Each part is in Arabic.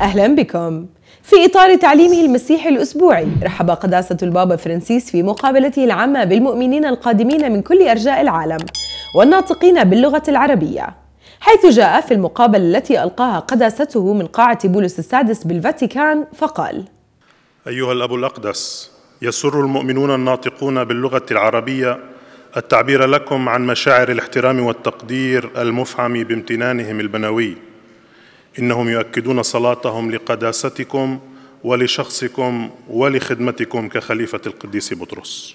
أهلا بكم في إطار تعليمه المسيحي الأسبوعي رحب قداسة البابا فرانسيس في مقابلته العامة بالمؤمنين القادمين من كل أرجاء العالم والناطقين باللغة العربية حيث جاء في المقابلة التي ألقاها قداسته من قاعة بولس السادس بالفاتيكان فقال أيها الأب الأقدس يسر المؤمنون الناطقون باللغة العربية التعبير لكم عن مشاعر الاحترام والتقدير المفعم بامتنانهم البنوي إنهم يؤكدون صلاتهم لقداستكم ولشخصكم ولخدمتكم كخليفة القديس بطرس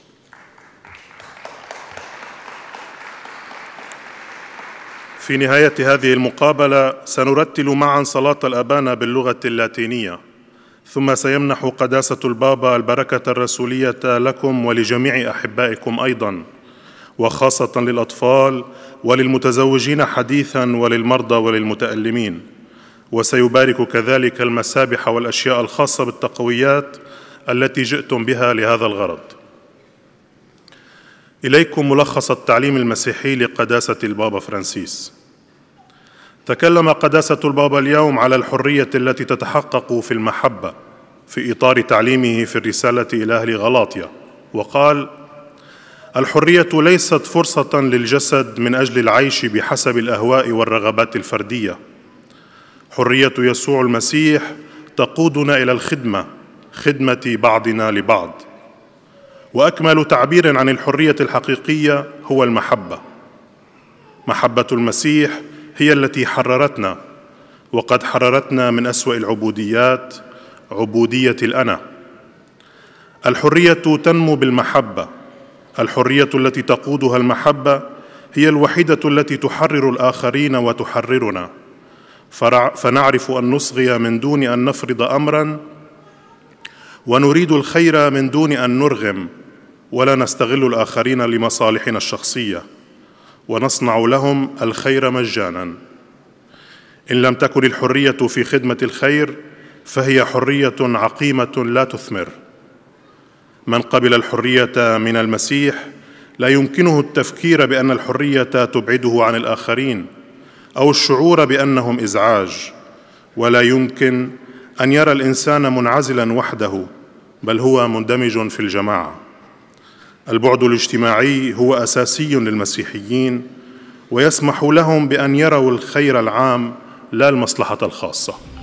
في نهاية هذه المقابلة سنرتل معا صلاة الأبانا باللغة اللاتينية ثم سيمنح قداسة البابا البركة الرسولية لكم ولجميع أحبائكم أيضا وخاصة للأطفال وللمتزوجين حديثا وللمرضى وللمتألمين وسيبارك كذلك المسابح والاشياء الخاصه بالتقويات التي جئتم بها لهذا الغرض اليكم ملخص التعليم المسيحي لقداسه البابا فرانسيس تكلم قداسه البابا اليوم على الحريه التي تتحقق في المحبه في اطار تعليمه في الرساله الى اهل غلاطيا وقال الحريه ليست فرصه للجسد من اجل العيش بحسب الاهواء والرغبات الفرديه حريه يسوع المسيح تقودنا الى الخدمه خدمه بعضنا لبعض واكمل تعبير عن الحريه الحقيقيه هو المحبه محبه المسيح هي التي حررتنا وقد حررتنا من اسوا العبوديات عبوديه الانا الحريه تنمو بالمحبه الحريه التي تقودها المحبه هي الوحيده التي تحرر الاخرين وتحررنا فنعرف أن نصغي من دون أن نفرض أمرا ونريد الخير من دون أن نرغم ولا نستغل الآخرين لمصالحنا الشخصية ونصنع لهم الخير مجانا إن لم تكن الحرية في خدمة الخير فهي حرية عقيمة لا تثمر من قبل الحرية من المسيح لا يمكنه التفكير بأن الحرية تبعده عن الآخرين او الشعور بانهم ازعاج ولا يمكن ان يرى الانسان منعزلا وحده بل هو مندمج في الجماعه البعد الاجتماعي هو اساسي للمسيحيين ويسمح لهم بان يروا الخير العام لا المصلحه الخاصه